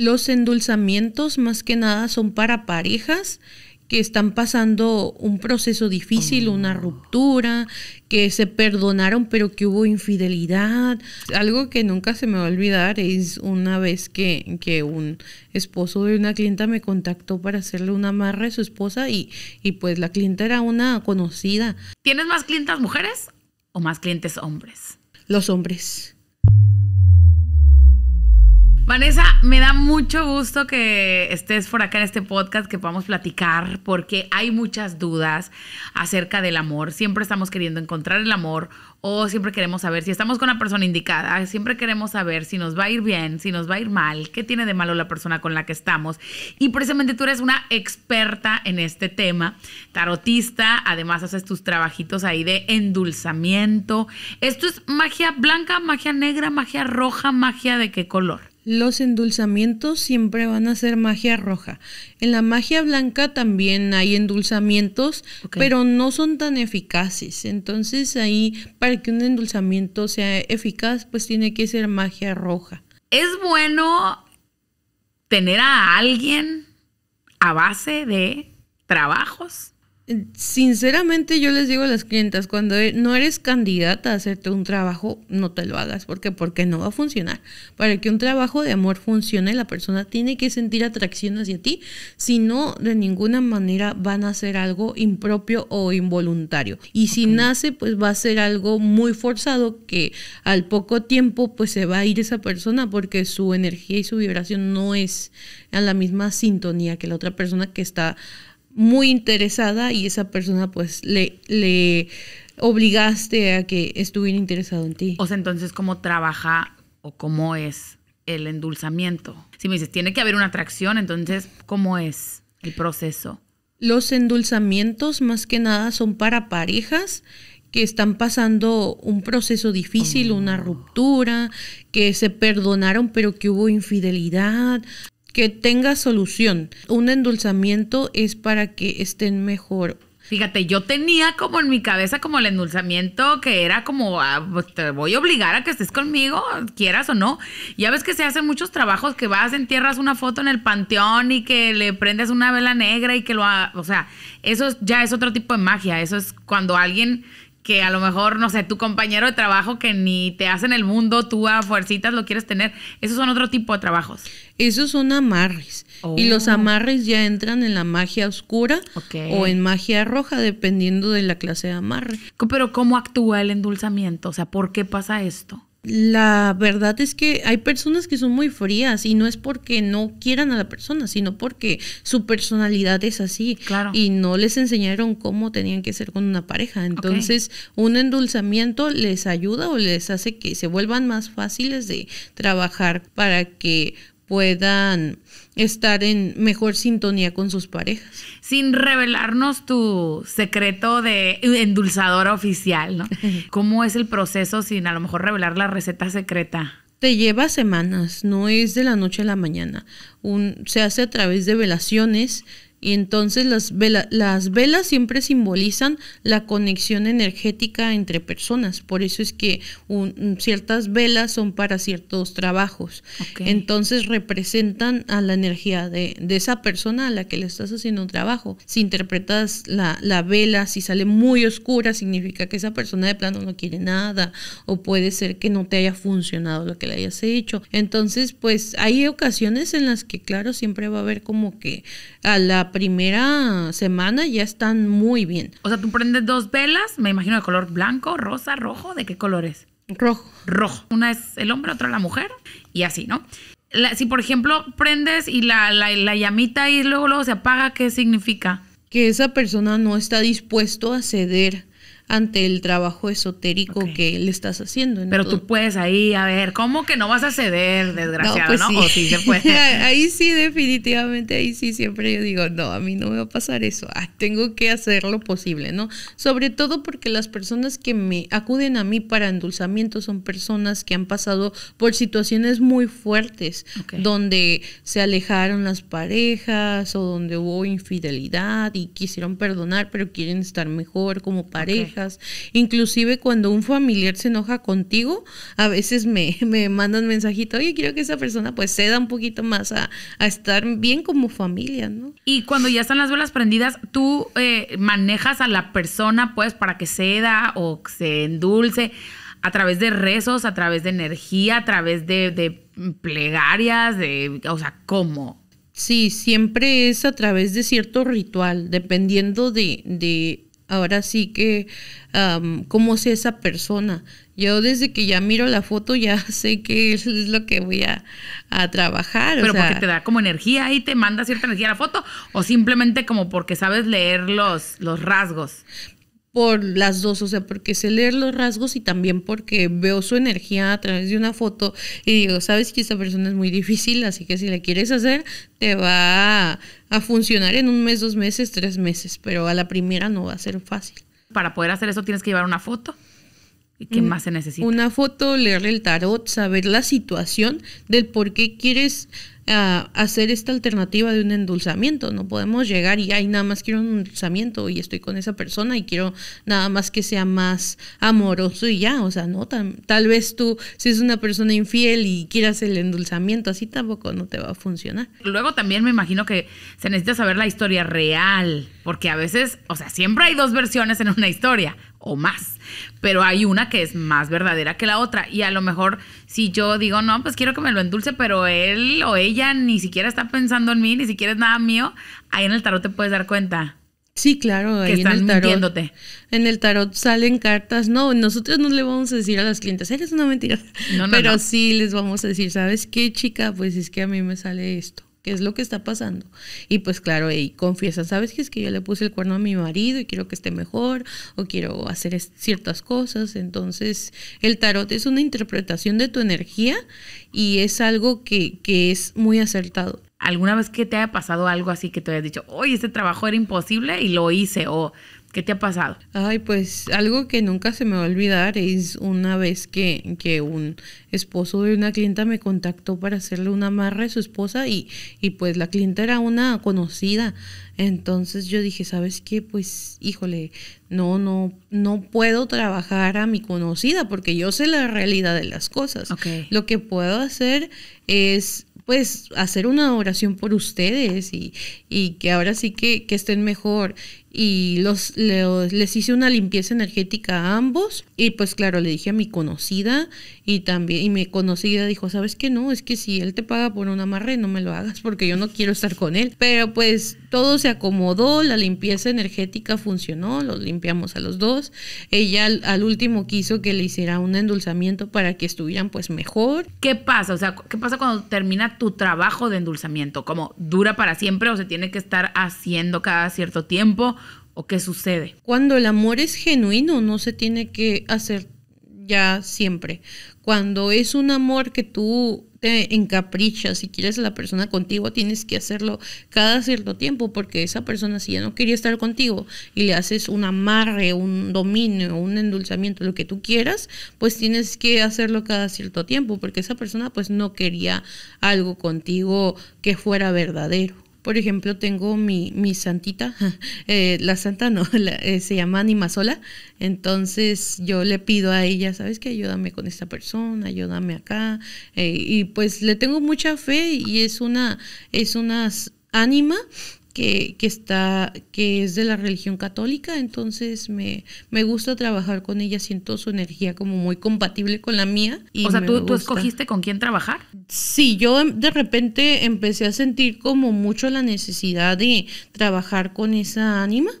Los endulzamientos más que nada son para parejas que están pasando un proceso difícil, oh. una ruptura, que se perdonaron pero que hubo infidelidad. Algo que nunca se me va a olvidar es una vez que, un esposo de una clienta me contactó para hacerle una amarre a su esposa y, pues la clienta era una conocida. ¿Tienes más clientas mujeres o más clientes hombres? Los hombres. Vanessa, me da mucho gusto que estés por acá en este podcast, que podamos platicar, porque hay muchas dudas acerca del amor. Siempre estamos queriendo encontrar el amor o siempre queremos saber si estamos con la persona indicada, siempre queremos saber si nos va a ir bien, si nos va a ir mal, qué tiene de malo la persona con la que estamos. Y precisamente tú eres una experta en este tema, tarotista, además haces tus trabajitos ahí de endulzamiento. ¿Esto es magia blanca, magia negra, magia roja, magia de qué color? los endulzamientos siempre van a ser magia roja. En la magia blanca también hay endulzamientos, pero no son tan eficaces. Entonces ahí, para que un endulzamiento sea eficaz, pues tiene que ser magia roja. ¿Es bueno tener a alguien a base de trabajos? Sinceramente yo les digo a las clientas, cuando e, no eres candidata a hacerte un trabajo, no te lo hagas, porque porque no va a funcionar. Para que un trabajo de amor funcione, la persona tiene que sentir atracción hacia ti, si no de ninguna manera van a hacer algo impropio o involuntario. Y si nace, pues va a ser algo muy forzado que al poco tiempo pues se va a ir esa persona porque su energía y su vibración no es a la misma sintonía que la otra persona que está muy interesada y esa persona pues le, le obligaste a que estuviera interesado en ti. O sea, entonces, ¿cómo trabaja o cómo es el endulzamiento? Si me dices, tiene que haber una atracción, entonces, ¿cómo es el proceso? Los endulzamientos más que nada son para parejas que están pasando un proceso difícil, oh, una ruptura, que se perdonaron pero que hubo infidelidad que tenga solución. Un endulzamiento es para que estén mejor. Fíjate, yo tenía como en mi cabeza como el endulzamiento que era como, ah, pues, te voy a obligar a que estés conmigo, quieras o no. Ya ves que se hacen muchos trabajos que vas, entierras una foto en el panteón y que le prendes una vela negra y que lo... hagas, o sea, eso ya es otro tipo de magia. Eso es cuando alguien que a lo mejor, no sé, tu compañero de trabajo que ni te hace en el mundo, tú a fuercitas lo quieres tener. Esos son otro tipo de trabajos. Esos son amarres. Y los oh. amarres ya entran en la magia oscura o en magia roja, dependiendo de la clase de amarre. Pero ¿cómo actúa el endulzamiento? O sea, ¿por qué pasa esto? La verdad es que hay personas que son muy frías y no es porque no quieran a la persona, sino porque su personalidad es así y no les enseñaron cómo tenían que ser con una pareja. Entonces, un endulzamiento les ayuda o les hace que se vuelvan más fáciles de trabajar para que puedan estar en mejor sintonía con sus parejas. Sin revelarnos tu secreto de endulzadora oficial, ¿no? ¿Cómo es el proceso sin a lo mejor revelar la receta secreta? te lleva semanas, no es de la noche a la mañana. se hace a través de velaciones, y entonces las, las velas siempre simbolizan la conexión energética entre personas. Por eso es que ciertas velas son para ciertos trabajos. Entonces representan a la energía de, esa persona a la que le estás haciendo un trabajo. Si interpretas la, la, vela, si sale muy oscura, significa que esa persona de plano no quiere nada. O puede ser que no te haya funcionado lo que le hayas hecho. Entonces, pues hay ocasiones en las que, claro, siempre va a haber como que a la primera semana ya están muy bien. O sea, tú prendes dos velas, me imagino de color blanco, rosa, rojo, ¿de qué colores? Rojo. Rojo. Una es el hombre, otra la mujer y así, ¿no? si por ejemplo prendes y la, la, llamita y luego, luego se apaga, ¿qué significa? Que esa persona no está dispuesto a ceder ante el trabajo esotérico que le estás haciendo. Pero tú puedes ahí, a ver, ¿cómo que no vas a ceder, desgraciado, no? Pues ahí sí, definitivamente, ahí sí siempre yo digo, no, a mí no me va a pasar eso, ah, tengo que hacer lo posible, ¿no? Sobre todo porque las personas que me acuden a mí para endulzamiento son personas que han pasado por situaciones muy fuertes, donde se alejaron las parejas o donde hubo infidelidad y quisieron perdonar, pero quieren estar mejor como pareja. Inclusive cuando un familiar se enoja contigo, a veces me, me mandan mensajito, oye, quiero que esa persona pues ceda un poquito más a, estar bien como familia, ¿no? Y cuando ya están las velas prendidas, tú eh, manejas a la persona pues para que ceda o se endulce a través de rezos, a través de energía, a través de, plegarias, de, o sea, ¿cómo? Sí, siempre es a través de cierto ritual, dependiendo de ahora sí que cómo es esa persona. Yo desde que ya miro la foto ya sé que es lo que voy a, a trabajar. Pero porque te da como energía y te manda cierta energía la foto o simplemente como porque sabes leer los, los rasgos por las dos, o sea, porque sé leer los rasgos y también porque veo su energía a través de una foto y digo, sabes que esta persona es muy difícil, así que si la quieres hacer, te va a, a funcionar en un mes, dos meses, tres meses, pero a la primera no va a ser fácil. Para poder hacer eso tienes que llevar una foto. ¿Qué mm, más se necesita? Una foto, leerle el tarot, saber la situación del por qué quieres ah, hacer esta alternativa de un endulzamiento. No podemos llegar y, ay, nada más quiero un endulzamiento y estoy con esa persona y quiero nada más que sea más amoroso y ya. O sea, no, tal, tal vez tú, si es una persona infiel y quieras el endulzamiento, así tampoco no te va a funcionar. Luego también me imagino que se necesita saber la historia real, porque a veces, o sea, siempre hay dos versiones en una historia o más. Pero hay una que es más verdadera que la otra. Y a lo mejor si yo digo, no, pues quiero que me lo endulce, pero él o ella ni siquiera está pensando en mí, ni siquiera es nada mío, ahí en el tarot te puedes dar cuenta. Sí, claro, ahí en el tarot. Mintiéndote. En el tarot salen cartas. No, nosotros no le vamos a decir a las clientes, eres una mentira. No, pero sí les vamos a decir, ¿sabes qué, chica? Pues es que a mí me sale esto. ¿Qué es lo que está pasando? Y pues claro, y confiesa, ¿sabes qué? Es que yo le puse el cuerno a mi marido y quiero que esté mejor o quiero hacer ciertas cosas. Entonces, el tarot es una interpretación de tu energía y es algo que, es muy acertado. ¿Alguna vez que te haya pasado algo así que te hayas dicho, hoy este trabajo era imposible y lo hice? O ¿Qué te ha pasado? Ay, pues algo que nunca se me va a olvidar es una vez que, un esposo de una clienta me contactó para hacerle una amarra a su esposa y, pues la clienta era una conocida. Entonces yo dije, ¿sabes qué? Pues híjole, no, no, no puedo trabajar a mi conocida porque yo sé la realidad de las cosas. Lo que puedo hacer es pues hacer una oración por ustedes y, que ahora sí que, que estén mejor y los, les hice una limpieza energética a ambos y pues claro le dije a mi conocida y también y mi conocida dijo sabes qué? no es que si él te paga por un amarre no me lo hagas porque yo no quiero estar con él pero pues todo se acomodó la limpieza energética funcionó los limpiamos a los dos ella al, último quiso que le hiciera un endulzamiento para que estuvieran pues mejor qué pasa o sea qué pasa cuando termina tu trabajo de endulzamiento como dura para siempre o se tiene que estar haciendo cada cierto tiempo o qué sucede. Cuando el amor es genuino, no se tiene que hacer ya siempre. Cuando es un amor que tú te encaprichas, si quieres a la persona contigo, tienes que hacerlo cada cierto tiempo, porque esa persona si ya no quería estar contigo y le haces un amarre, un dominio, un endulzamiento, lo que tú quieras, pues tienes que hacerlo cada cierto tiempo, porque esa persona pues no quería algo contigo que fuera verdadero. Por ejemplo, tengo mi, mi santita, eh, la santa no, eh, se llama Anima Sola, entonces yo le pido a ella, ¿sabes qué? Ayúdame con esta persona, ayúdame acá, eh, y pues le tengo mucha fe y es una, es una ánima que, está, que es de la religión católica, entonces me, me gusta trabajar con ella, siento su energía como muy compatible con la mía. Y o sea, ¿tú, escogiste con quién trabajar? Sí, yo em, de repente empecé a sentir como mucho la necesidad de trabajar con esa ánima.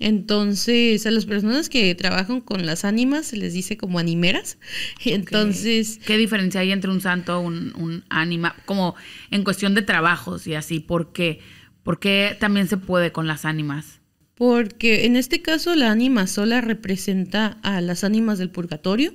Entonces, a las personas que trabajan con las ánimas se les dice como animeras. Entonces. ¿Qué diferencia hay entre un santo, un, un ánima? Como en cuestión de trabajos y así, porque ¿Por qué también se puede con las ánimas? Porque en este caso la ánima sola representa a las ánimas del purgatorio,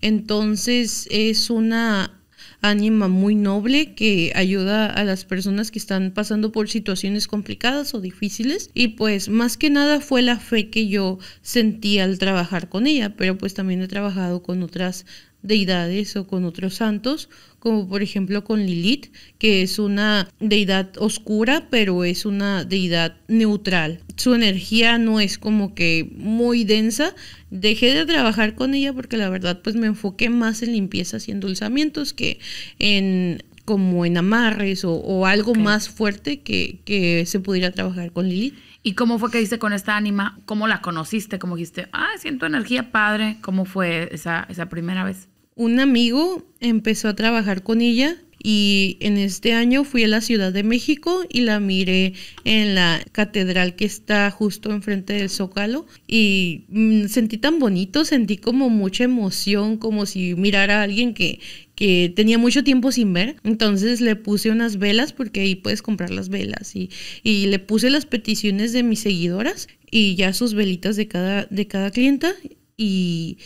entonces es una ánima muy noble que ayuda a las personas que están pasando por situaciones complicadas o difíciles y pues más que nada fue la fe que yo sentí al trabajar con ella, pero pues también he trabajado con otras deidades o con otros santos como por ejemplo con Lilith, que es una deidad oscura, pero es una deidad neutral. Su energía no es como que muy densa. Dejé de trabajar con ella porque la verdad pues me enfoqué más en limpiezas y endulzamientos que en como en amarres o, algo más fuerte que, que se pudiera trabajar con Lilith. ¿Y cómo fue que hice con esta ánima? ¿Cómo la conociste? ¿Cómo dijiste, ah, siento energía padre? ¿Cómo fue esa, esa primera vez? Un amigo empezó a trabajar con ella y en este año fui a la Ciudad de México y la miré en la catedral que está justo enfrente del Zócalo y mm, sentí tan bonito, sentí como mucha emoción, como si mirara a alguien que, que tenía mucho tiempo sin ver, entonces le puse unas velas porque ahí puedes comprar las velas y, y le puse las peticiones de mis seguidoras y ya sus velitas de cada, de cada clienta y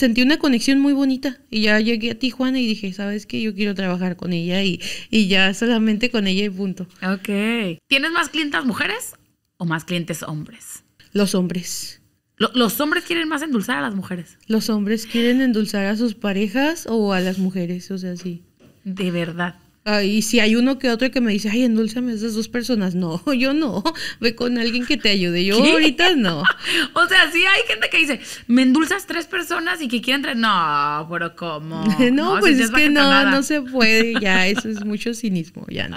sentí una conexión muy bonita y ya llegué a Tijuana y dije, ¿sabes que Yo quiero trabajar con ella y, ya solamente con ella y punto. Ok. ¿Tienes más clientes mujeres o más clientes hombres? Los hombres. ¿Los hombres quieren más endulzar a las mujeres? Los hombres quieren endulzar a sus parejas o a las mujeres, o sea, sí. De verdad. Ah, y si hay uno que otro que me dice, ay, endulzame esas dos personas. No, yo no. Ve con alguien que te ayude. Yo ahorita no. o sea, sí hay gente que dice, me endulzas tres personas y que quieren tres. No, pero ¿cómo? no, pues es, que no, no se puede. Ya, eso es mucho cinismo. Ya no.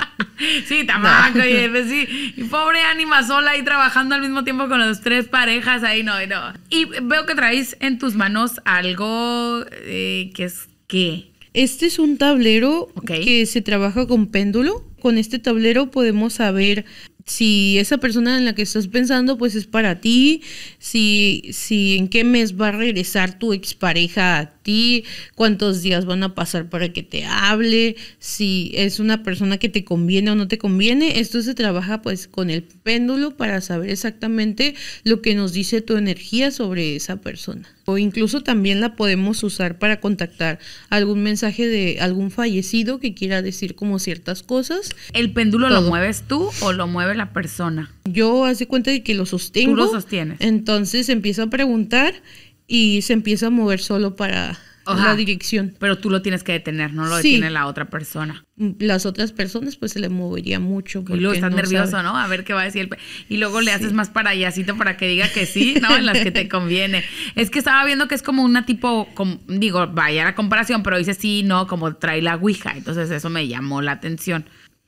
sí, tampoco. Pues sí. y pobre ánima sola ahí trabajando al mismo tiempo con las tres parejas. Ahí no, y no. Y veo que traes en tus manos algo eh, que es qué este es un tablero que se trabaja con péndulo. Con este tablero podemos saber si esa persona en la que estás pensando pues es para ti, si, en qué mes va a regresar tu expareja a ti, cuántos días van a pasar para que te hable, si es una persona que te conviene o no te conviene. Esto se trabaja pues con el péndulo para saber exactamente lo que nos dice tu energía sobre esa persona. O incluso también la podemos usar para contactar algún mensaje de algún fallecido que quiera decir como ciertas cosas. ¿El péndulo lo mueves tú o lo mueves la persona. Yo hace cuenta de que lo sostengo. Tú lo sostienes. Entonces empieza a preguntar y se empieza a mover solo para la dirección. Pero tú lo tienes que detener, no lo detiene la otra persona. Mm, las otras personas pues se le movería mucho. Y luego está nervioso, ¿no? A ver qué va a decir. El... Y luego le haces más para allácito para que diga que sí, ¿no? En las que te conviene. Es que estaba viendo que es como una tipo, como, digo, vaya la comparación, pero dice sí, no, como trae la Ouija. Entonces eso me llamó la atención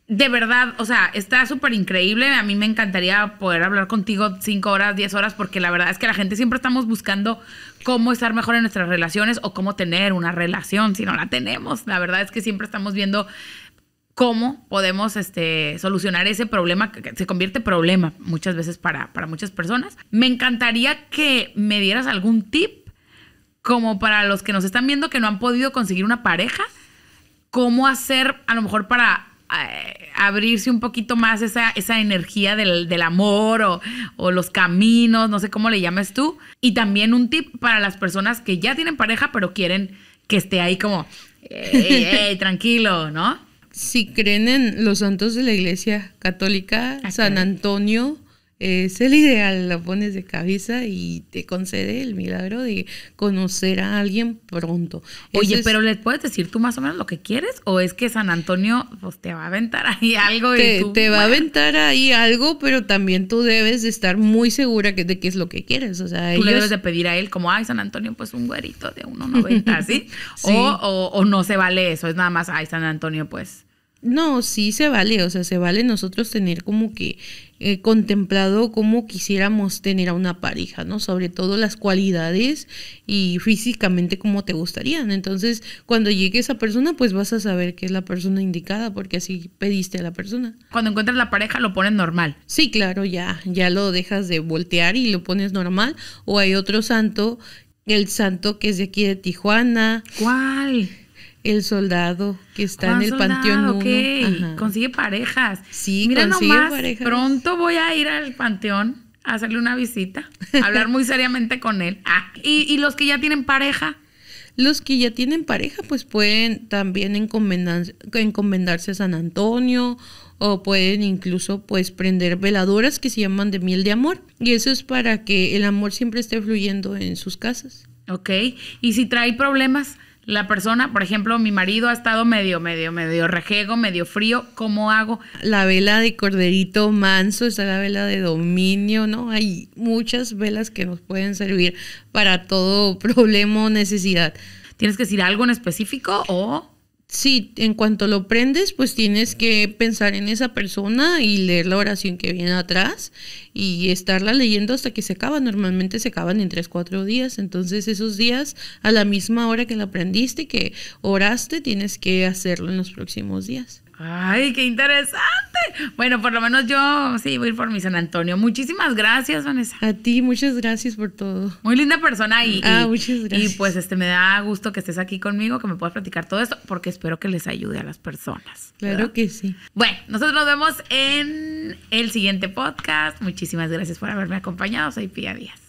de verdad, o sea, está súper increíble. A mí me encantaría poder hablar contigo cinco horas, diez horas, porque la verdad es que la gente siempre estamos buscando cómo estar mejor en nuestras relaciones o cómo tener una relación si no la tenemos. La verdad es que siempre estamos viendo cómo podemos este, solucionar ese problema que se convierte en problema muchas veces para, para muchas personas. Me encantaría que me dieras algún tip como para los que nos están viendo que no han podido conseguir una pareja, cómo hacer a lo mejor para eh, abrirse un poquito más esa, energía del, amor o, los caminos, no sé cómo le llames tú. Y también un tip para las personas que ya tienen pareja, pero quieren que esté ahí como, tranquilo, ¿no? Si creen en los santos de la iglesia católica, San Antonio, es eh, el ideal, lo pones de cabeza y te concede el milagro de conocer a alguien pronto. Oye, pero ¿le puedes decir tú más o menos lo que quieres? ¿O es que San Antonio pues, te va a aventar ahí algo? Te, y te va a aventar ahí algo, pero también tú debes de estar muy segura de qué es lo que quieres. O sea, tú le debes de pedir a él como, ay, San Antonio, pues un güerito de 1,90, ¿sí? O, o, o no se vale eso, es nada más, ay, San Antonio, pues no, sí se vale, o sea, se vale nosotros tener como que eh, contemplado cómo quisiéramos tener a una pareja, ¿no? Sobre todo las cualidades y físicamente cómo te gustarían. Entonces, cuando llegue esa persona, pues vas a saber que es la persona indicada porque así pediste a la persona. Cuando encuentras la pareja lo pones normal. Sí, claro, ya, ya lo dejas de voltear y lo pones normal. O hay otro santo, el santo que es de aquí de Tijuana. ¿Cuál? el soldado que está en el Panteón 1. Consigue parejas. Sí, Mira consigue parejas. Pronto voy a ir al Panteón a hacerle una visita, hablar muy seriamente con él. Ah, ¿y, los que ya tienen pareja. Los que ya tienen pareja, pues pueden también encomendarse, a San Antonio o pueden incluso pues prender veladoras que se llaman de miel de amor y eso es para que el amor siempre esté fluyendo en sus casas. Ok, y si trae problemas, la persona, por ejemplo, mi marido ha estado medio, medio, medio rejego, medio frío, ¿cómo hago? La vela de corderito manso, está la vela de dominio, ¿no? Hay muchas velas que nos pueden servir para todo problema o necesidad. ¿Tienes que decir algo en específico o...? sí, en cuanto lo prendes, pues tienes que pensar en esa persona y leer la oración que viene atrás y estarla leyendo hasta que se acaba. Normalmente se acaban en 3, 4 días. Entonces esos días, a la misma hora que la aprendiste, que oraste, tienes que hacerlo en los próximos días. ¡Ay, qué interesante! bueno, por lo menos yo sí voy a ir por mi San Antonio. Muchísimas gracias, Vanessa. A ti, muchas gracias por todo. Muy linda persona y, ah, y, muchas gracias. y pues este me da gusto que estés aquí conmigo, que me puedas platicar todo esto, porque espero que les ayude a las personas. Claro que sí. Bueno, nosotros nos vemos en el siguiente podcast. Muchísimas gracias por haberme acompañado. Soy Pía Díaz.